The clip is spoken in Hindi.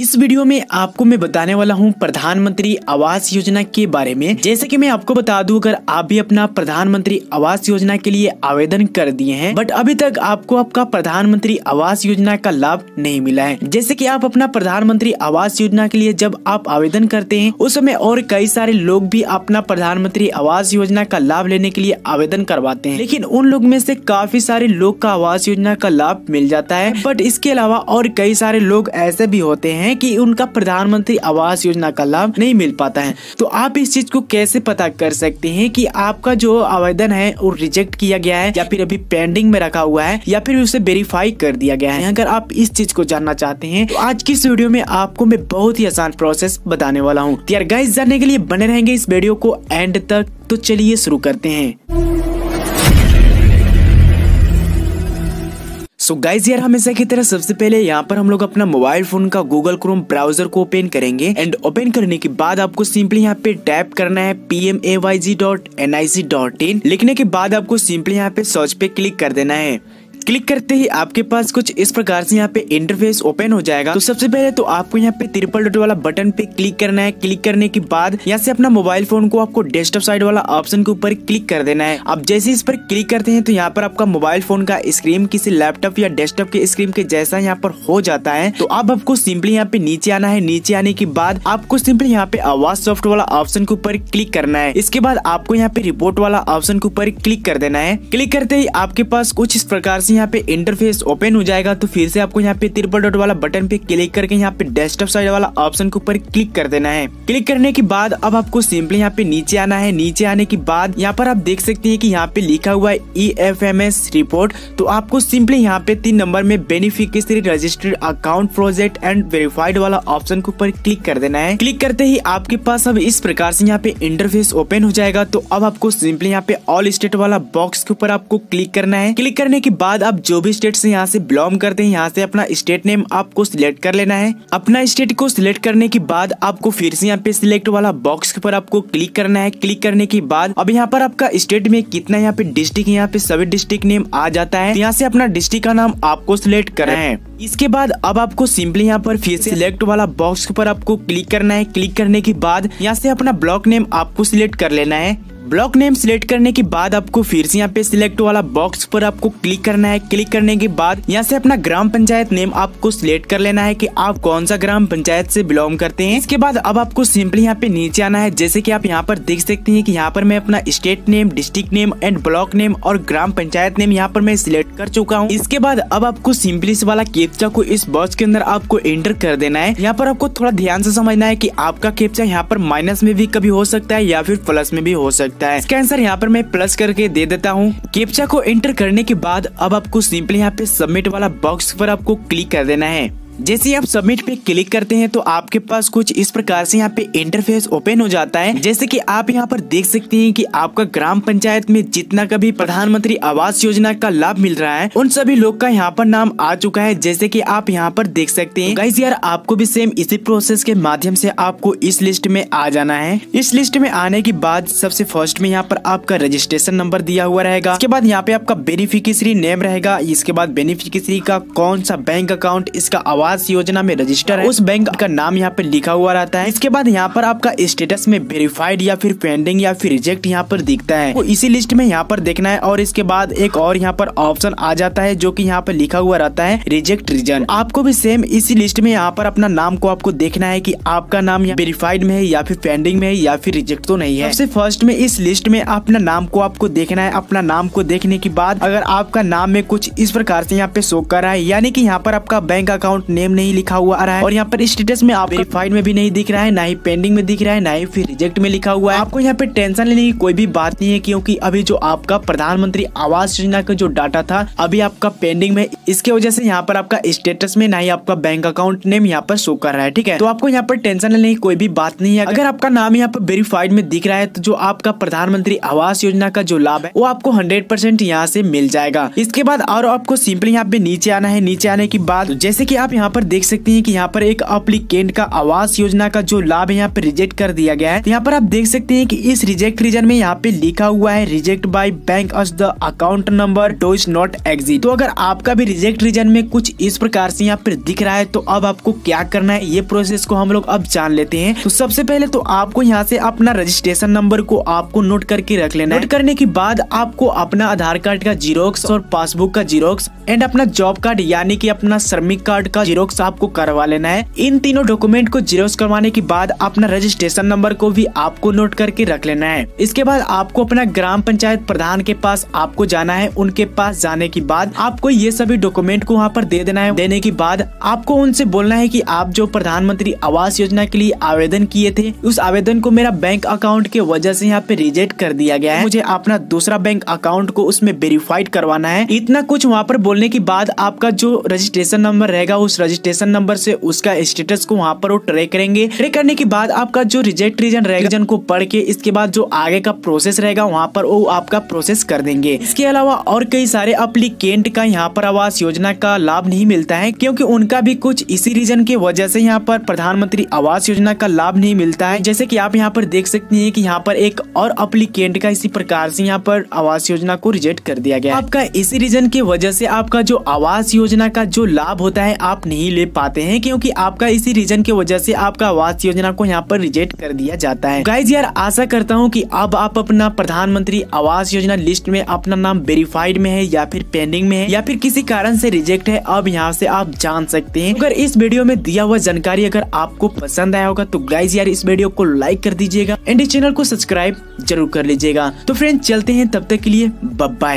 इस वीडियो में आपको मैं बताने वाला हूं प्रधानमंत्री आवास योजना के बारे में जैसे कि मैं आपको बता दूं अगर आप भी अपना प्रधानमंत्री आवास योजना के लिए आवेदन कर दिए हैं बट अभी तक आपको आपका प्रधानमंत्री आवास योजना का लाभ नहीं मिला है जैसे कि आप अपना प्रधानमंत्री आवास योजना के लिए जब आप आवेदन करते हैं उस समय और कई सारे लोग भी अपना प्रधानमंत्री आवास योजना का लाभ लेने के लिए आवेदन करवाते हैं लेकिन उन लोग में से काफी सारे लोग का आवास योजना का लाभ मिल जाता है बट इसके अलावा और कई सारे लोग ऐसे भी होते हैं हैं कि उनका प्रधानमंत्री आवास योजना का लाभ नहीं मिल पाता है तो आप इस चीज को कैसे पता कर सकते हैं कि आपका जो आवेदन है वो रिजेक्ट किया गया है या फिर अभी पेंडिंग में रखा हुआ है या फिर उसे वेरीफाई कर दिया गया है अगर आप इस चीज को जानना चाहते हैं तो आज की इस वीडियो में आपको मैं बहुत ही आसान प्रोसेस बताने वाला हूँ तो जानने के लिए बने रहेंगे इस वीडियो को एंड तक तो चलिए शुरू करते हैं सो so गाइज यार हमेशा की तरह सबसे पहले यहाँ पर हम लोग अपना मोबाइल फोन का गूगल क्रोम ब्राउजर को ओपन करेंगे एंड ओपन करने के बाद आपको सिंपली यहाँ पे टैप करना है P M A Y G dot N I C dot in लिखने के बाद आपको सिंपली यहाँ पे सर्च पे क्लिक कर देना है क्लिक करते ही आपके पास कुछ इस प्रकार से यहाँ पे इंटरफेस ओपन हो जाएगा तो सबसे पहले तो आपको यहाँ पे ट्रिपल डॉट वाला बटन पे क्लिक करना है क्लिक करने के बाद यहाँ से अपना मोबाइल फोन को आपको डेस्कटॉप साइड वाला ऑप्शन के ऊपर क्लिक कर देना है आप जैसे इस पर क्लिक करते हैं तो यहाँ पर आपका मोबाइल फोन का स्क्रीन किसी लैपटॉप या डेस्कटॉप के स्क्रीन के जैसा यहाँ पर हो जाता है तो अब आपको सिंपली यहाँ पे नीचे आना है नीचे आने के बाद आपको सिंपली यहाँ पे आवाज सॉफ्ट वाला ऑप्शन के ऊपर क्लिक करना है इसके बाद आपको यहाँ पे रिपोर्ट वाला ऑप्शन के ऊपर क्लिक कर देना है क्लिक करते ही आपके पास कुछ इस प्रकार से यहाँ पे इंटरफेस ओपन हो जाएगा तो फिर से आपको यहाँ पे त्रिपल डॉट वाला बटन पे क्लिक करके यहाँ पे डेस्कटॉप साइड वाला ऑप्शन के ऊपर क्लिक कर देना है क्लिक करने के बाद अब आपको सिंपली यहाँ पे नीचे आना है नीचे आने के बाद यहाँ पर आप देख सकते हैं कि यहाँ पे लिखा हुआ है E F M S report तो आपको सिंपली यहाँ पे तीन नंबर में beneficiary registered account project and verified वाला ऑप्शन के ऊपर क्लिक कर देना है क्लिक करते ही आपके पास अब इस प्रकार से यहाँ पे इंटरफेस ओपन हो जाएगा तो अब आपको सिंपली यहाँ पे ऑल स्टेट वाला बॉक्स के ऊपर आपको क्लिक करना है क्लिक करने के बाद आप जो भी स्टेट से यहाँ से बिलोंग करते हैं यहाँ से अपना स्टेट नेम आपको सिलेक्ट कर लेना है अपना स्टेट को सिलेक्ट करने के बाद आपको फिर से यहाँ पे सिलेक्ट वाला बॉक्स पर आपको क्लिक करना है क्लिक करने के बाद अब यहाँ पर आपका स्टेट में कितना यहाँ पे डिस्ट्रिक्ट यहाँ पे सभी डिस्ट्रिक्ट नेम आ जाता है यहाँ से अपना डिस्ट्रिक्ट का नाम आपको सिलेक्ट करना है इसके बाद अब आपको सिंपली यहाँ पर फिर सिलेक्ट वाला बॉक्स पर आपको क्लिक करना है क्लिक करने के बाद यहाँ से अपना ब्लॉक नेम आपको सिलेक्ट कर लेना है ब्लॉक नेम सिलेक्ट करने के बाद आपको फिर से यहाँ पे सिलेक्ट वाला बॉक्स पर आपको क्लिक करना है क्लिक करने के बाद यहाँ से अपना ग्राम पंचायत नेम आपको सिलेक्ट कर लेना है की आप कौन सा ग्राम पंचायत से बिलोंग करते हैं इसके बाद अब आपको सिंपली यहाँ पे नीचे आना है जैसे की आप यहाँ पर देख सकते हैं की यहाँ पर मैं अपना state name district name and block name और ग्राम पंचायत नेम यहाँ पर मैं सिलेक्ट कर चुका हूँ इसके बाद अब आपको सिंपली वाला केपचा को इस बॉक्स के अंदर आपको एंटर कर देना है यहाँ पर आपको थोड़ा ध्यान से समझना है की आपका केपचा यहाँ पर माइनस में भी कभी हो सकता है या फिर प्लस में भी हो सकता है सकता है इसका आंसर यहाँ पर मैं प्लस करके दे देता हूँ केप्चा को एंटर करने के बाद अब आपको सिंपली यहाँ पे सबमिट वाला बॉक्स पर आपको क्लिक कर देना है जैसे आप सबमिट पे क्लिक करते हैं तो आपके पास कुछ इस प्रकार से यहाँ पे इंटरफेस ओपन हो जाता है जैसे कि आप यहाँ पर देख सकते हैं कि आपका ग्राम पंचायत में जितना का भी प्रधानमंत्री आवास योजना का लाभ मिल रहा है उन सभी लोग का यहाँ पर नाम आ चुका है जैसे कि आप यहाँ पर देख सकते हैं गाइस यार आपको भी सेम इसी प्रोसेस के माध्यम से आपको इस लिस्ट में आ जाना है इस लिस्ट में आने के बाद सबसे फर्स्ट में यहाँ पर आपका रजिस्ट्रेशन नंबर दिया हुआ रहेगा इसके बाद यहाँ पे आपका बेनिफिशियरी नेम रहेगा इसके बाद बेनिफिशियरी का कौन सा बैंक अकाउंट इसका आवाज आवास योजना में रजिस्टर है उस बैंक का नाम यहाँ पे लिखा हुआ रहता है इसके बाद यहाँ पर आपका स्टेटस में वेरीफाइड या फिर पेंडिंग या फिर रिजेक्ट यहाँ पर दिखता है इसी लिस्ट में यहाँ पर देखना है और इसके बाद एक और यहाँ पर ऑप्शन आ जाता है जो की यहाँ पर लिखा हुआ रहता है रिजेक्ट रीजन आपको भी सेम इसी लिस्ट में यहाँ पर अपना नाम को आपको देखना है की आपका नाम वेरीफाइड में है या फिर पेंडिंग में है या फिर रिजेक्ट तो नहीं है सबसे फर्स्ट में इस लिस्ट में अपना नाम को आपको देखना है अपना नाम को देखने के बाद अगर आपका नाम में कुछ इस प्रकार से यहाँ पे शो कर रहा है यानी कि यहाँ पर आपका बैंक अकाउंट नेम नहीं लिखा हुआ आ रहा है और यहाँ पर स्टेटस में आप वेरीफाइड में भी नहीं दिख रहा है ना ही पेंडिंग में दिख रहा है ना ही फिर रिजेक्ट में लिखा हुआ है आपको यहाँ पे टेंशन लेने की कोई भी बात नहीं है क्योंकि अभी जो आपका प्रधानमंत्री आवास योजना का जो डाटा था अभी आपका पेंडिंग में इसके वजह से यहाँ पर आपका स्टेटस में ना ही आपका बैंक अकाउंट नेम यहाँ पर शो कर रहा है ठीक है तो आपको यहाँ पर टेंशन लेने की कोई भी बात नहीं है अगर आपका नाम यहाँ पर वेरीफाइड में दिख रहा है तो जो आपका प्रधानमंत्री आवास योजना का जो लाभ है वो आपको हंड्रेड परसेंट यहाँ से मिल जाएगा इसके बाद और आपको सिंपली यहाँ पे नीचे आना है नीचे आने के बाद जैसे की आप यहाँ यहाँ पर देख सकते हैं कि यहाँ पर एक अप्लीकेंट का आवास योजना का जो लाभ है यहाँ पर रिजेक्ट कर दिया गया है यहाँ पर आप देख सकते हैं कि इस रिजेक्ट रीजन में यहाँ पे लिखा हुआ है reject by bank as the account number do is not exit तो अगर आपका भी रिजेक्ट रीजन में कुछ इस प्रकार से यहाँ पर दिख रहा है तो अब आपको क्या करना है ये प्रोसेस को हम लोग अब जान लेते हैं तो सबसे पहले तो आपको यहाँ से अपना रजिस्ट्रेशन नंबर को आपको नोट करके रख लेना नोट करने के बाद आपको अपना आधार कार्ड का जीरोक्स और पासबुक का जीरोक्स एंड अपना जॉब कार्ड यानी कि अपना श्रमिक कार्ड का जीरो जीरोक्स आपको करवा लेना है इन तीनों डॉक्यूमेंट को जीरोक्स करवाने के बाद अपना रजिस्ट्रेशन नंबर को भी आपको नोट करके रख लेना है इसके बाद आपको अपना ग्राम पंचायत प्रधान के पास आपको जाना है उनके पास जाने के बाद आपको ये सभी डॉक्यूमेंट को वहाँ पर दे देना है देने के बाद आपको उनसे बोलना है की आप जो प्रधानमंत्री आवास योजना के लिए आवेदन किए थे उस आवेदन को मेरा बैंक अकाउंट के वजह से यहाँ पे रिजेक्ट कर दिया गया है मुझे अपना दूसरा बैंक अकाउंट को उसमें वेरीफाइड करवाना है इतना कुछ वहाँ पर बोलने के बाद आपका जो रजिस्ट्रेशन नंबर रहेगा उस रजिस्ट्रेशन नंबर से उसका स्टेटस को वहाँ पर वो ट्रैक करेंगे ट्रैक करने के बाद आपका जो रिजेक्ट रीजन रेगजन को पढ़ के इसके बाद जो आगे का प्रोसेस रहेगा वहाँ पर वो आपका प्रोसेस कर देंगे इसके अलावा और कई सारे अप्लीकेंट का यहाँ पर आवास योजना का लाभ नहीं मिलता है क्योंकि उनका भी कुछ इसी रीजन की वजह से यहाँ पर प्रधानमंत्री आवास योजना का लाभ नहीं मिलता है जैसे की आप यहाँ पर देख सकते हैं की यहाँ पर एक और अप्लीकेंट का इसी प्रकार से यहाँ पर आवास योजना को रिजेक्ट कर दिया गया आपका इसी रीजन की वजह से आपका जो आवास योजना का जो लाभ होता है आप नहीं ले पाते हैं क्योंकि आपका इसी रीजन की वजह से आपका आवास योजना को यहाँ पर रिजेक्ट कर दिया जाता है गाइज यार आशा करता हूँ की अब आप अपना प्रधानमंत्री आवास योजना लिस्ट में अपना नाम वेरीफाइड में है या फिर पेंडिंग में है या फिर किसी कारण से रिजेक्ट है अब यहाँ से आप जान सकते हैं अगर इस वीडियो में दिया हुआ जानकारी अगर आपको पसंद आया होगा तो गाइज यार इस वीडियो को लाइक कर दीजिएगा एंड इस चैनल को सब्सक्राइब जरूर कर लीजिएगा तो फ्रेंड चलते हैं तब तक के लिए बब बाय